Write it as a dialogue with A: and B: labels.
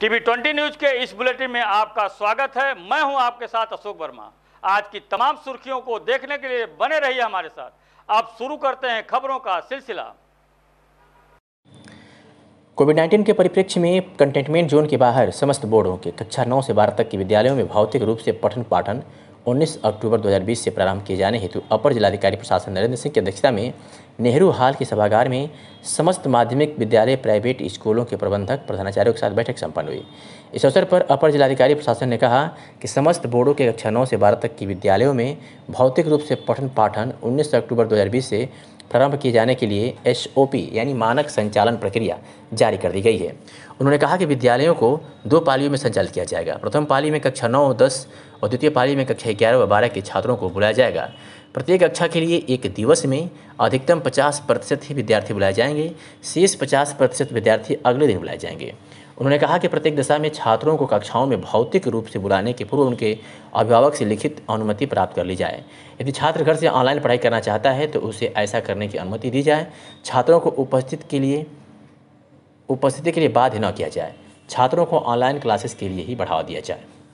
A: TV twenty news के इस bulletin में आपका स्वागत है मैं हूं आपके साथ अशोक वर्मा आज की तमाम सुर्खियों को देखने के लिए बने रहिए हमारे साथ अब शुरू करते हैं खबरों का सिलसिला
B: कोविड 19 के परिप्रेक्ष्य में कंटेनमेंट जोन के बाहर समस्त बोर्डों के कक्षा नौ से बारह तक के विद्यालयों में भौतिक रूप से पठन पाठन 19 अक्टूबर 2020 से प्रारंभ किए जाने हेतु अपर जिलाधिकारी प्रशासन नरेंद्र सिंह की अध्यक्षता में नेहरू हाल के सभागार में समस्त माध्यमिक विद्यालय प्राइवेट स्कूलों के प्रबंधक प्रधानाचार्यों के साथ बैठक संपन्न हुई इस अवसर पर अपर जिलाधिकारी प्रशासन ने कहा कि समस्त बोर्डों के कक्षा नौ से बारह तक की विद्यालयों में भौतिक रूप से पठन पाठन 19 अक्टूबर 2020 से प्रारंभ किए जाने के लिए एस यानी मानक संचालन प्रक्रिया जारी कर दी गई है उन्होंने कहा कि विद्यालयों को दो पालियों में संचालित किया जाएगा प्रथम पाली में कक्षा नौ दस और द्वितीय पाली में कक्षा ग्यारह व बारह के छात्रों को बुलाया जाएगा प्रत्येक कक्षा के लिए एक दिवस में अधिकतम पचास प्रतिशत ही विद्यार्थी बुलाए जाएंगे शेष पचास प्रतिशत विद्यार्थी अगले दिन बुलाए जाएंगे उन्होंने कहा कि प्रत्येक दशा में छात्रों को कक्षाओं में भौतिक रूप से बुलाने के पूर्व उनके अभिभावक से लिखित अनुमति प्राप्त कर ली जाए यदि छात्र घर से ऑनलाइन पढ़ाई करना चाहता है तो उसे ऐसा करने की अनुमति दी जाए छात्रों को उपस्थित के लिए उपस्थिति के लिए बाध्य न किया जाए छात्रों को ऑनलाइन क्लासेस के लिए ही बढ़ावा दिया जाए